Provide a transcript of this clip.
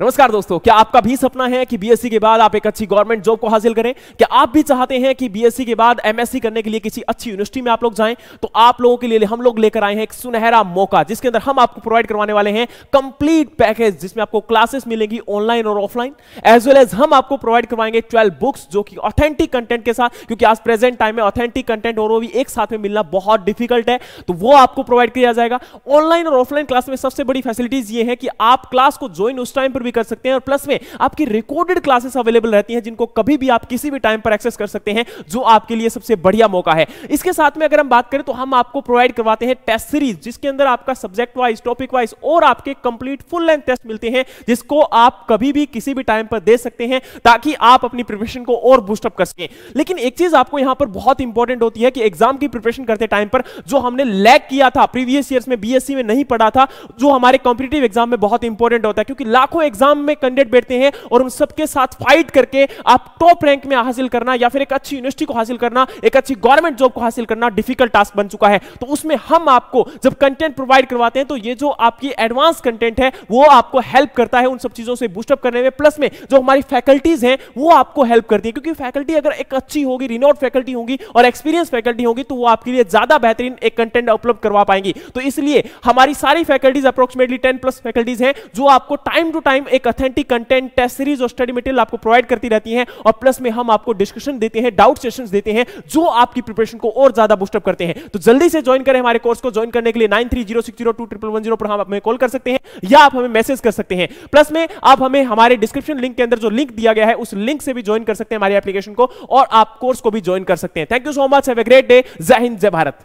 नमस्कार दोस्तों क्या आपका भी सपना है कि बीएससी के बाद आप एक अच्छी गवर्नमेंट जॉब को हासिल करें क्या आप भी चाहते हैं कि बीएससी के बाद एमएससी करने के लिए किसी अच्छी यूनिवर्सिटी में आप लोग जाएं तो आप लोगों के लिए हम लोग लेकर आए हैं एक सुनहरा मौका जिसके अंदर हम आपको प्रोवाइड करवाने वाले हैं कंप्लीट पैकेज जिसमें आपको क्लासेस मिलेंगी ऑनलाइन और ऑफलाइन एज वेल एज हम आपको प्रोवाइड करवाएंगे ट्वेल्व बुक्स जो कि ऑथेंटिक कंटेंट के साथ क्योंकि आज प्रेजेंट टाइम में ऑथेंटिक कंटेंट और वो भी एक साथ में मिलना बहुत डिफिकल्ट है तो वो आपको प्रोवाइड किया जाएगा ऑनलाइन और ऑफलाइन क्लास में सबसे बड़ी फैसिलिटीज ये है कि आप क्लास को ज्वाइन उस टाइम पर भी कर सकते हैं और प्लस में आपकी रिकॉर्डेड क्लासेस अवेलेबल रहती हैं जिनको कभी भी आप किसी भी टाइम पर एक्सेस कर सकते हैं जो आपके लिए सबसे बढ़िया मौका है इसके साथ में अगर हम बात करें तो हम आपको प्रोवाइड करवाते हैं टेस्ट सीरीज जिसके अंदर आपका सब्जेक्ट वाइज टॉपिक वाइज और आपके कंप्लीट फुल लेंथ टेस्ट मिलते हैं जिसको आप कभी भी किसी भी टाइम पर दे सकते हैं ताकि आप अपनी प्रिपरेशन को और बूस्टअप कर सकें लेकिन एक चीज आपको यहां पर बहुत इंपॉर्टेंट होती है कि एग्जाम की प्रिपरेशन करते टाइम पर जो हमने लैक किया था प्रीवियस ईयर में बीएससी में नहीं पढ़ा था जो हमारे कॉम्पिटेटिव एग्जाम में बहुत इंपॉर्टेंट होता है क्योंकि लाखों एग्जाम में कैंडिडेट बैठते हैं और उन सबके साथ फाइट करके आप टॉप रैंक में हासिल करना या फिर एक अच्छी यूनिवर्सिटी को हासिल करना एक अच्छी गवर्नमेंट जॉब को हासिल करना डिफिकल्ट टास्क बन चुका है तो उसमें हम आपको जब कंटेंट प्रोवाइड करवाते हैं तो ये जो आपकी एडवांस कंटेंट है वो आपको हेल्प करता है उन सब चीजों से बूस्टअप करने में प्लस में जो हमारी फैकल्टीज हैं वो आपको हेल्प करती है क्योंकि फैकल्टी अगर एक अच्छी होगी रिनोट फैकल्टी होगी और एक्सपीरियंस फैकल्टी होगी तो वो आपके लिए ज्यादा बेहतरीन एक कंटेंट उपलब्ध करवा पाएंगी तो इसलिए हमारी सारी faculties approximately ten plus faculties हैं जो आपको टाइम टू टाइम एक अथेंटिक कंटेंट टेस्ट सीरीज और स्टडी मटेरियल आपको प्रोवाइड करती रहती है और प्लस में हम आपको डिस्कशन देते हैं डाउट सेशन देते हैं जो आपकी प्रिपरेशन को और ज्यादा बुस्टअप करते हैं तो जल्दी से ज्वाइन करें हमारे कोर्स को ज्वाइन करने के लिए nine three zero six zero two triple one zero पर हम हमें कॉल कर सकते हैं या आप हमें मैसेज कर सकते हैं प्लस में आप हमें हमारे डिस्क्रिप्शन लिंक के अंदर जो लिंक दिया गया है उस लिंक से भी ज्वाइन कर सकते हैं हमारी एप्लीकेशन को और आप कोर्स को भी ज्वाइन कर सकते हैं thank you so much have a great day जय हिंद जय भारत